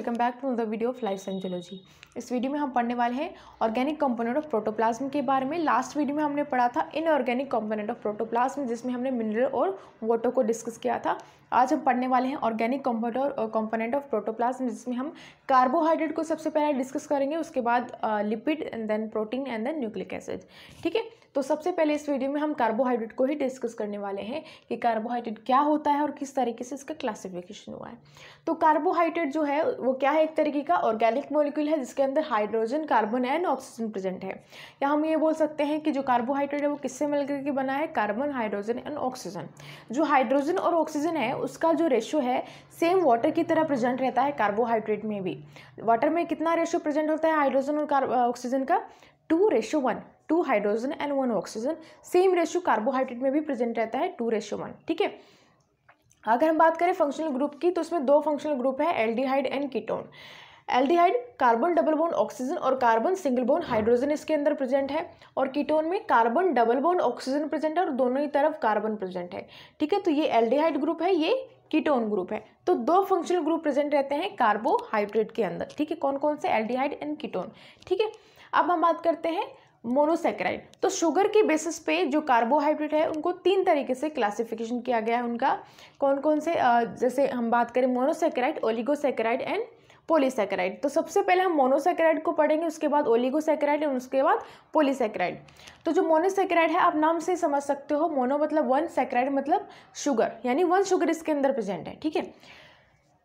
Welcome back to the video of life science zoology इस वीडियो में हम पढ़ने वाले हैं ऑर्गेनिक कंपोनेंट ऑफ प्रोटोप्लाज्म के बारे में लास्ट वीडियो में हमने पढ़ा था इनऑर्गेनिक कंपोनेंट ऑफ प्रोटोप्लाज्म जिसमें हमने मिनरल और वाटर को डिस्कस किया था आज हम पढ़ने वाले हैं ऑर्गेनिक कंपोनेंट ऑफ प्रोटोप्लाज्म जिसमें हम कार्बोहाइड्रेट को सबसे पहले डिस्कस करेंगे उसके बाद lipid and then protein and then nucleic acid ठीक है तो सबसे पहले इस वीडियो में हम कार्बोहाइड्रेट को ही डिस्कस करने वाले हैं कि कार्बोहाइड्रेट क्या होता है और किस तरीके से इसका क्लासिफिकेशन हुआ है तो कार्बोहाइड्रेट जो है वो क्या है एक तरीके का ऑर्गेनिक मोलिक्यूल है जिसके अंदर hydrogen carbon and oxygen present है या हम ये बोल सकते हैं कि जो कार्बोहाइड्रेट है वो किससे मिलकर के बना है कार्बन हाइड्रोजन एंड ऑक्सीजन जो हाइड्रोजन और ऑक्सीजन है उसका जो रेशो है सेम वाटर की तरह प्रेजेंट रहता है कार्बोहाइड्रेट में भी वाटर में कितना रेशो प्रेजेंट होता है हाइड्रोजन और ऑक्सीजन का two ratio one two hydrogen and one oxygen same ratio carbohydrate में भी प्रेजेंट रहता है टू रेशो वन ठीक है अगर हम बात करें फंक्शनल ग्रुप की तो उसमें दो फंक्शनल ग्रुप है aldehyde and ketone aldehyde carbon double bond oxygen और कार्बन सिंगल बोन हाइड्रोजन इसके अंदर प्रेजेंट है और कीटोन में carbon double bond oxygen present है और दोनों ही तरफ कार्बन प्रेजेंट है ठीक है तो ये एल्डिहाइड ग्रुप है ये कीटोन ग्रुप है तो दो फंक्शनल ग्रुप प्रेजेंट रहते हैं कार्बोहाइड्रेट के अंदर ठीक है कौन कौन से एल्डिहाइड एंड कीटोन ठीक है अब हम बात करते हैं मोनोसेक्राइड तो शुगर के बेसिस पे जो कार्बोहाइड्रेट है उनको तीन तरीके से क्लासिफिकेशन किया गया है उनका कौन कौन से जैसे हम बात करें मोनोसेक्राइड ओलिगोसेक्राइड एंड पोलीसेक्राइड तो सबसे पहले हम मोनोसेक्राइड को पढ़ेंगे उसके बाद ओलिगोसेक्राइड और उसके बाद पोलीसेक्राइड तो जो मोनोसेक्राइड है आप नाम से समझ सकते हो मोनो मतलब वन सेक्राइड मतलब शुगर यानी वन शुगर इसके अंदर प्रेजेंट है ठीक है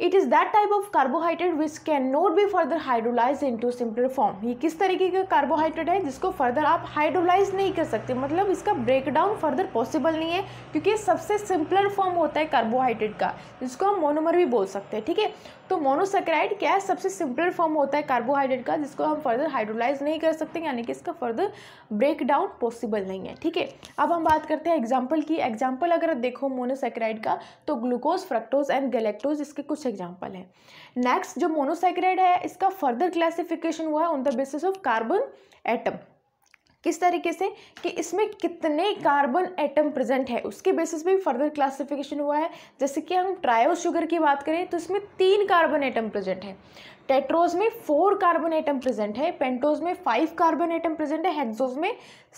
it is that type of carbohydrate which can not be further hydrolyse into simple form ये किस तरीके का कार्बोहाइड्रेट है जिसको फर्दर आप हाइड्रोलाइज नहीं कर सकते मतलब इसका ब्रेकडाउन फर्दर पॉसिबल नहीं है क्योंकि सबसे सिंपलर फॉर्म होता है कार्बोहाइड्रेट का जिसको हम मोनोमर भी बोल सकते हैं ठीक है तो मोनोसेक्राइड क्या है सबसे सिंपल फॉर्म होता है कार्बोहाइड्रेट का जिसको हम फर्दर हाइड्रोलाइज नहीं कर सकते यानी कि इसका फर्दर ब्रेक डाउन पॉसिबल नहीं है ठीक है अब हम बात करते हैं एग्जाम्पल की एग्जाम्पल अगर देखो मोनोसेक्राइड का तो ग्लूकोज फ्रक्टोज एंड गलेक्टोज इसके कुछ एग्जाम्पल हैं नेक्स्ट जो मोनोसेक्राइड है इसका फर्दर क्लासिफिकेशन हुआ है on the basis of carbon atom किस तरीके से कि इसमें कितने कार्बन एटम प्रेजेंट है उसके बेसिस पे भी फर्दर क्लासिफिकेशन हुआ है जैसे कि हम ट्रायो शुगर की बात करें तो इसमें तीन कार्बन एटम प्रेजेंट है टेट्रोज में फोर कार्बन एटम प्रेजेंट है पेंटोज में फाइव कार्बन एटम प्रेजेंट है हेक्सोज में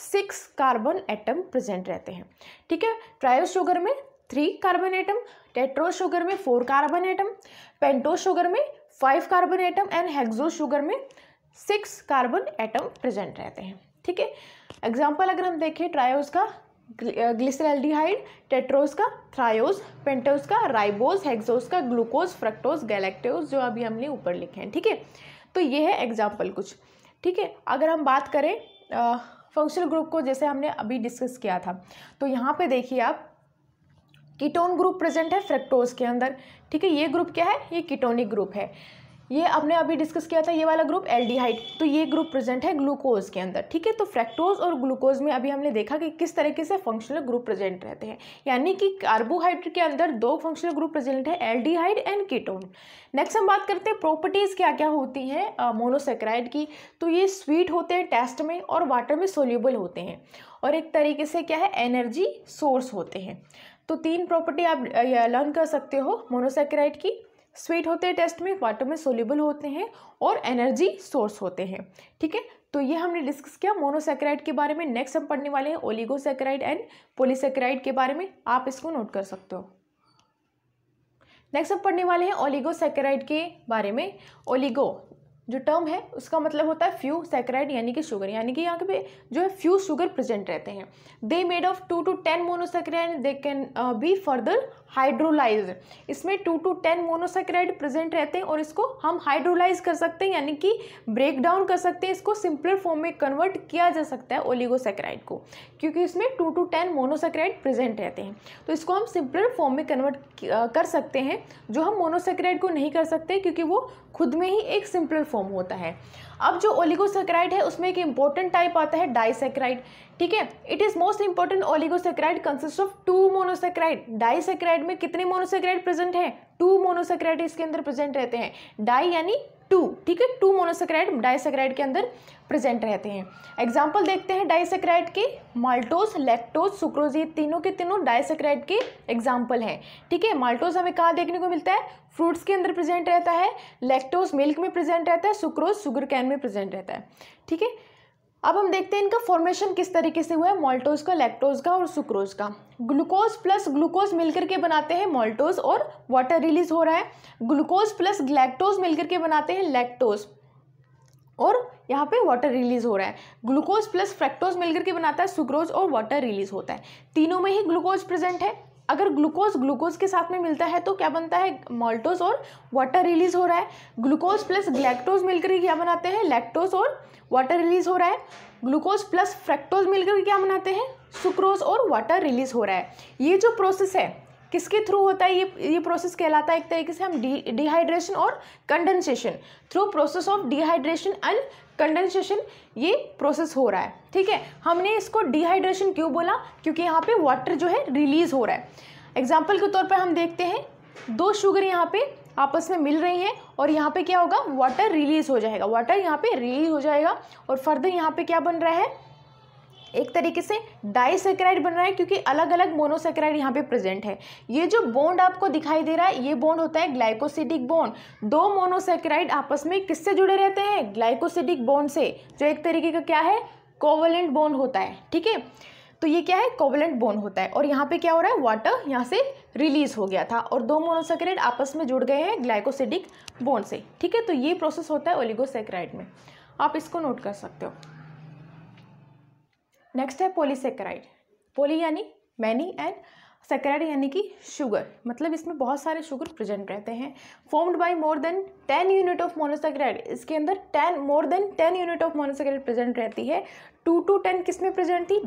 सिक्स कार्बन एटम प्रेजेंट रहते हैं ठीक है ट्रायो शुगर में three carbon atom tetro sugar में four carbon atom pento sugar में five carbon atom and hexo sugar में सिक्स कार्बन एटम प्रेजेंट रहते हैं ठीक है एग्जाम्पल अगर हम देखें ट्रायोज का ग्लिसरेल्डिहाइड टेट्रोज का थ्रायोज पेंटोज का राइबोज हेक्सोज का ग्लूकोज फ्रक्टोज गैलेक्टोज जो अभी हमने ऊपर लिखे हैं ठीक है थीके? तो ये है एग्जाम्पल कुछ ठीक है अगर हम बात करें फंक्शनल ग्रुप को जैसे हमने अभी डिस्कस किया था तो यहाँ पे देखिए आप कीटोन ग्रुप प्रेजेंट है फ्रेक्टोज के अंदर ठीक है ये ग्रुप क्या है ये कीटोनिक ग्रुप है ये आपने अभी डिस्कस किया था ये वाला ग्रुप एल्डिहाइड तो ये ग्रुप प्रेजेंट है ग्लूकोज के अंदर ठीक है तो फ्रैक्टोज और ग्लूकोज में अभी हमने देखा कि किस तरीके से फंक्शनल ग्रुप प्रेजेंट रहते हैं यानी कि कार्बोहाइड्रेट के अंदर दो फंक्शनल ग्रुप प्रेजेंट है एल्डिहाइड एंड कीटोन नेक्स्ट हम बात करते हैं प्रॉपर्टीज़ क्या क्या होती हैं मोनोसेक्राइड की तो ये स्वीट होते हैं टेस्ट में और वाटर में सोल्यूबल होते हैं और एक तरीके से क्या है एनर्जी सोर्स होते हैं तो तीन प्रॉपर्टी आप लर्न कर सकते हो मोनोसेक्राइड की स्वीट होते हैं टेस्ट में वाटर में सोल्यूबल होते हैं और एनर्जी सोर्स होते हैं ठीक है तो ये हमने डिस्कस किया मोनोसेक्राइड के बारे में नेक्स्ट हम पढ़ने वाले हैं ओलिगोसेक्राइड एंड पोलिसेक्राइड के बारे में आप इसको नोट कर सकते हो नेक्स्ट हम पढ़ने वाले हैं ओलिगोसेक्राइड के बारे में ओलिगो जो टर्म है उसका मतलब होता है फ्यू सेक्राइड यानी कि शुगर यानी कि यहाँ पे जो है फ्यू शुगर प्रेजेंट रहते हैं they made of two to ten monosaccharide they can be further hydrolyse इसमें two to ten monosaccharide present रहते हैं और इसको हम हाइड्रोलाइज कर सकते हैं यानी कि ब्रेक डाउन कर सकते हैं इसको सिंपलर फॉर्म में कन्वर्ट किया जा सकता है ओलिगोसेक्राइड को क्योंकि इसमें two to ten monosaccharide present रहते हैं तो इसको हम सिंपलर फॉर्म में कन्वर्ट uh, कर सकते हैं जो हम मोनोसेक्राइड को नहीं कर सकते क्योंकि वो खुद में ही एक सिंपलर फॉर्म होता है अब जो ओलिगोसेक्राइड है उसमें एक इंपॉर्टेंट टाइप आता है डाइसेक्राइड ठीक है it is most important oligosaccharide consist of two monosaccharide disaccharide में कितने मोनोसेक्राइड प्रेजेंट है टू मोनोसेक्राइड इसके अंदर प्रेजेंट रहते हैं डाई यानी टू ठीक है टू मोनोसेक्राइड डाइसेक्राइड के अंदर प्रेजेंट रहते हैं एग्जाम्पल देखते हैं डाइसेक्राइड के माल्टोस लैक्टोज सुक्रोज ये तीनों के तीनों डाइसेक्राइड के एग्जाम्पल हैं ठीक है माल्टोज हमें कहाँ देखने को मिलता है फ्रूट्स के अंदर प्रेजेंट रहता है लैक्टोज मिल्क में प्रेजेंट रहता है सुक्रोज सुगर कैन में प्रेजेंट रहता है ठीक है अब हम देखते हैं इनका फॉर्मेशन किस तरीके से हुआ है मोल्टोज का लैक्टोज का और सुक्रोज का ग्लूकोज प्लस ग्लूकोज मिलकर के बनाते हैं मोल्टोज और वाटर रिलीज हो रहा है ग्लूकोज प्लस ग्लैक्टोज मिलकर के बनाते हैं लैक्टोज और यहाँ पे वाटर रिलीज हो रहा है ग्लूकोज प्लस फ्रैक्टोज मिलकर के बनाता है सुक्रोज और वाटर रिलीज होता है तीनों में ही ग्लूकोज प्रेजेंट है अगर ग्लूकोज ग्लूकोज के साथ में मिलता है तो क्या बनता है माल्टोज और वाटर रिलीज हो रहा है ग्लूकोज प्लस ग्लैक्टोज मिलकर क्या बनाते हैं लैक्टोज और वाटर रिलीज हो रहा है ग्लूकोज प्लस फ्रैक्टोज मिलकर क्या बनाते हैं सुक्रोज और वाटर रिलीज हो रहा है ये जो प्रोसेस है किसके थ्रू होता है ये ये प्रोसेस कहलाता है एक तरीके से हम डी डिहाइड्रेशन और condensation through process of dehydration and condensation ये प्रोसेस हो रहा है ठीक है हमने इसको डिहाइड्रेशन क्यों बोला क्योंकि यहाँ पे वाटर जो है रिलीज हो रहा है एग्जाम्पल के तौर पर हम देखते हैं दो शुगर यहाँ पे आपस में मिल रही हैं और यहाँ पे क्या होगा वाटर रिलीज हो जाएगा वाटर यहाँ पे रिलीज हो जाएगा और फर्दर यहाँ पे क्या बन रहा है एक तरीके से डाइसेक्राइड बन रहा है क्योंकि अलग अलग मोनोसेक्राइड यहाँ पे प्रेजेंट है ये जो बॉन्ड आपको दिखाई दे रहा है ये बॉन्ड होता है ग्लाइकोसिडिक बॉन्ड दो मोनोसेक्राइड आपस में किससे जुड़े रहते हैं ग्लाइकोसिडिक बॉन्ड से जो एक तरीके का क्या है कोवलेंट बॉन्ड होता है ठीक है तो ये क्या है कोवलेंट बॉन्ड होता है और यहाँ पे क्या हो रहा है वाटर यहाँ से रिलीज हो गया था और दो मोनोसेक्राइड आपस में जुड़ गए हैं ग्लाइकोसिडिक बॉन्ड से ठीक है तो ये प्रोसेस होता है ओलिगोसेक्राइड में आप इसको नोट कर सकते हो नेक्स्ट है पोलीसेक्राइड पोली यानी मैनी एंड सेक्राइड यानी कि शुगर मतलब इसमें बहुत सारे शुगर प्रेजेंट रहते हैं formed by more than ten unit of monosaccharide इसके अंदर ten more than ten unit of monosaccharide present रहती है टू टू टेन किस में प्रेजेंट थी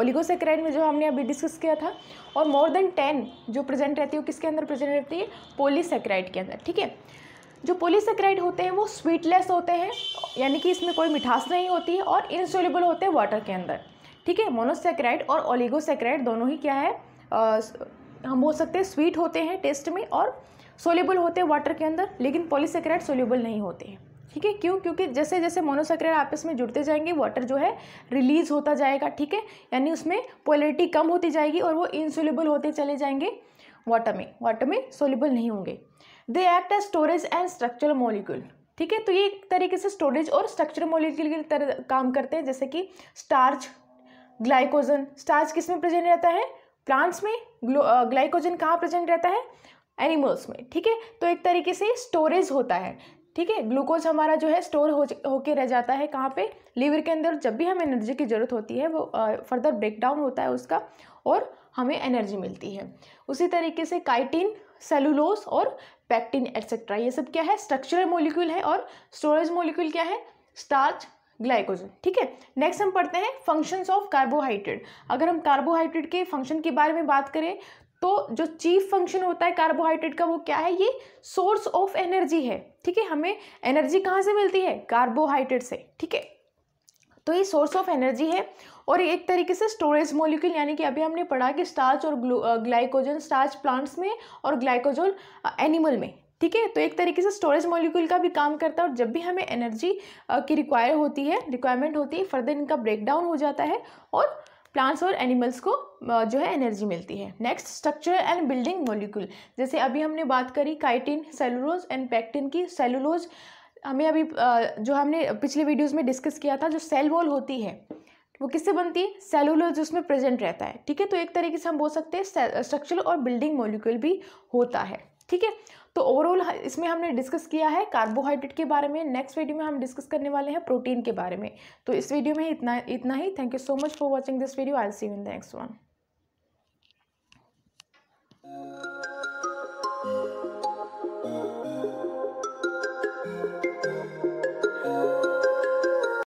ओलिगोसेक्राइड में जो हमने अभी डिस्कस किया था और मोर देन टेन जो प्रेजेंट रहती है वो किसके अंदर प्रेजेंट रहती है पोलीसेक्राइड के अंदर ठीक है जो पोलीसेक्राइड होते हैं वो स्वीटलेस होते हैं यानी कि इसमें कोई मिठास नहीं होती है और इनसोलेबल होते हैं वाटर के अंदर ठीक है मोनोसेक्राइड और ओलिगोसेक्राइड दोनों ही क्या है आ, हम बोल सकते हैं स्वीट होते हैं टेस्ट में और सोलेबल होते हैं वाटर के अंदर लेकिन पॉलीसेक्राइड सोलेबल नहीं होते हैं ठीक है क्यों क्योंकि जैसे जैसे मोनोसेक्राइड आपस में जुड़ते जाएंगे वाटर जो है रिलीज होता जाएगा ठीक है यानी उसमें पोलिटी कम होती जाएगी और वो इनसोलेबल होते चले जाएंगे वाटर में वाटर में सोलेबल नहीं होंगे they act as storage and structural molecule ठीक है तो ये एक तरीके से स्टोरेज और स्ट्रक्चर मोलिक्यूल की तरह काम करते हैं जैसे कि स्टार्च ग्लाइकोजन स्टार्च किस में प्रेजेंट रहता है प्लांट्स में ग्लाइकोजन कहाँ प्रेजेंट रहता है एनिमल्स में ठीक है तो एक तरीके से स्टोरेज होता है ठीक है ग्लूकोज हमारा जो है स्टोर हो होके रह जाता है कहाँ पे लीवर के अंदर जब भी हमें एनर्जी की ज़रूरत होती है वो फर्दर ब्रेक डाउन होता है उसका और हमें एनर्जी मिलती है उसी तरीके से काइटिन सेलुलोस और पैक्टिन एट्सेट्रा ये सब क्या है स्ट्रक्चरल मोलिक्यूल है और स्टोरेज मोलिक्यूल क्या है स्टार्च ग्लाइकोजन ठीक है नेक्स्ट हम पढ़ते हैं फंक्शंस ऑफ कार्बोहाइड्रेट अगर हम कार्बोहाइड्रेट के फंक्शन के बारे में बात करें तो जो चीफ फंक्शन होता है कार्बोहाइड्रेट का वो क्या है ये सोर्स ऑफ एनर्जी है ठीक है हमें एनर्जी कहाँ से मिलती है कार्बोहाइड्रेट से ठीक है तो ये सोर्स ऑफ एनर्जी है और एक तरीके से स्टोरेज मॉलिक्यूल यानी कि अभी हमने पढ़ा कि स्टार्च और ग्लाइकोजन स्टार्च प्लांट्स में और ग्लाइकोजन एनिमल में ठीक है तो एक तरीके से स्टोरेज मॉलिक्यूल का भी काम करता है और जब भी हमें एनर्जी की रिक्वायर होती है रिक्वायरमेंट होती है फर्दर इनका ब्रेकडाउन हो जाता है और प्लांट्स और एनिमल्स को जो है एनर्जी मिलती है next structure and building molecule जैसे अभी हमने बात करी काइटिन सेलुलोज एंड पैक्टिन की सेलुलोज हमें अभी जो हमने पिछले वीडियोस में डिस्कस किया था जो सेल वॉल होती है वो किससे बनती है सेलुलोज उसमें प्रेजेंट रहता है ठीक है तो एक तरीके से हम बोल सकते हैं स्ट्रक्चर और बिल्डिंग मोलिक्यूल भी होता है ठीक है तो ओवरऑल इसमें हमने डिस्कस किया है कार्बोहाइड्रेट के बारे में नेक्स्ट वीडियो में हम डिस्कस करने वाले हैं प्रोटीन के बारे में तो इस वीडियो में इतना इतना ही thank you so much for watching this video I see you in the next one